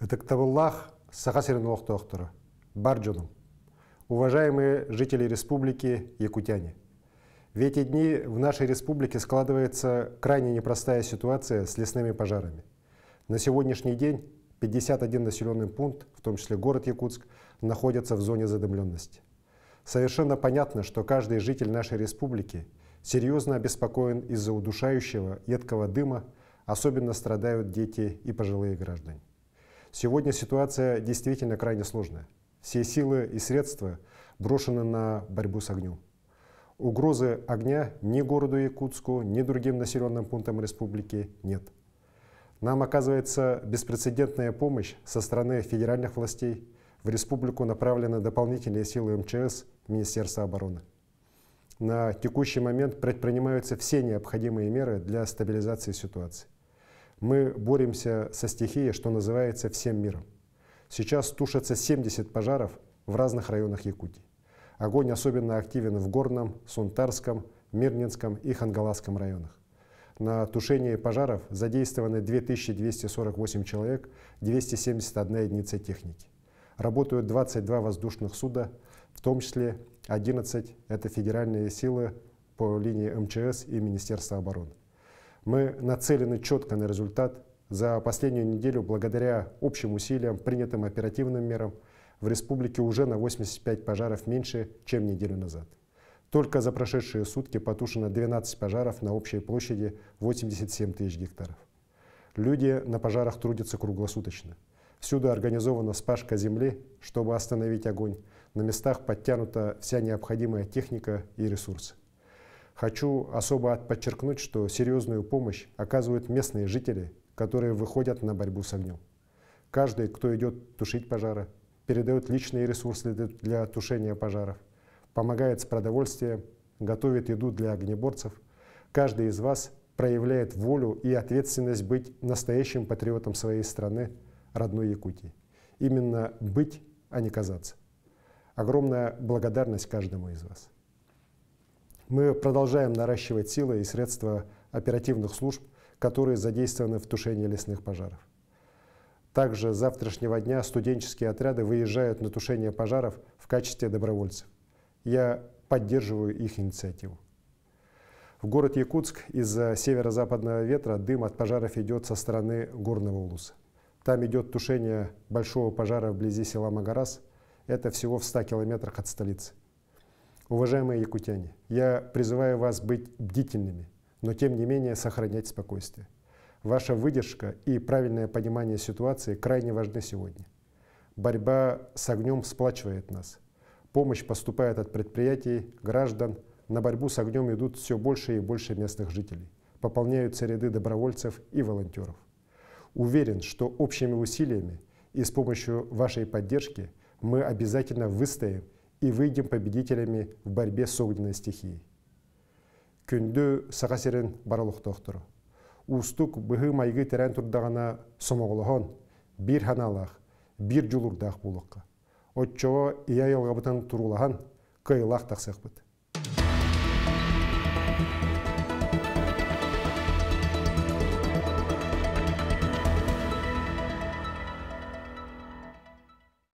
Это Этактавуллах Сахасирин Лохтохтора, Барджуном. Уважаемые жители республики Якутяне, в эти дни в нашей республике складывается крайне непростая ситуация с лесными пожарами. На сегодняшний день 51 населенный пункт, в том числе город Якутск, находятся в зоне задымленности. Совершенно понятно, что каждый житель нашей республики серьезно обеспокоен из-за удушающего едкого дыма, особенно страдают дети и пожилые граждане. Сегодня ситуация действительно крайне сложная. Все силы и средства брошены на борьбу с огнем. Угрозы огня ни городу Якутску, ни другим населенным пунктам республики нет. Нам оказывается беспрецедентная помощь со стороны федеральных властей. В республику направлены дополнительные силы МЧС Министерства обороны. На текущий момент предпринимаются все необходимые меры для стабилизации ситуации. Мы боремся со стихией, что называется, всем миром. Сейчас тушатся 70 пожаров в разных районах Якутии. Огонь особенно активен в Горном, Сунтарском, Мирнинском и Хангаласском районах. На тушение пожаров задействованы 2248 человек, 271 единица техники. Работают 22 воздушных суда, в том числе 11 – это федеральные силы по линии МЧС и Министерства обороны. Мы нацелены четко на результат. За последнюю неделю, благодаря общим усилиям, принятым оперативным мерам, в республике уже на 85 пожаров меньше, чем неделю назад. Только за прошедшие сутки потушено 12 пожаров на общей площади 87 тысяч гектаров. Люди на пожарах трудятся круглосуточно. Всюду организована спашка земли, чтобы остановить огонь. На местах подтянута вся необходимая техника и ресурсы. Хочу особо подчеркнуть, что серьезную помощь оказывают местные жители, которые выходят на борьбу с огнем. Каждый, кто идет тушить пожары, передает личные ресурсы для тушения пожаров, помогает с продовольствием, готовит еду для огнеборцев. Каждый из вас проявляет волю и ответственность быть настоящим патриотом своей страны, родной Якутии. Именно быть, а не казаться. Огромная благодарность каждому из вас. Мы продолжаем наращивать силы и средства оперативных служб, которые задействованы в тушении лесных пожаров. Также с завтрашнего дня студенческие отряды выезжают на тушение пожаров в качестве добровольцев. Я поддерживаю их инициативу. В город Якутск из-за северо-западного ветра дым от пожаров идет со стороны горного улуса. Там идет тушение большого пожара вблизи села Магарас. Это всего в 100 километрах от столицы. Уважаемые якутяне, я призываю вас быть бдительными, но тем не менее сохранять спокойствие. Ваша выдержка и правильное понимание ситуации крайне важны сегодня. Борьба с огнем сплачивает нас. Помощь поступает от предприятий, граждан. На борьбу с огнем идут все больше и больше местных жителей. Пополняются ряды добровольцев и волонтеров. Уверен, что общими усилиями и с помощью вашей поддержки мы обязательно выстоим и выйдем победителями в борьбе с огненной стихией. Күнді сағасерін баралық тоқтыр. Устук бұғы майғы терән тұрдағана сомоғылығын, бір ханалақ, бір жұлурдақ болыққа. Отчоға ия елғабытан тұрғылаған кайылақ тақсақ бұд.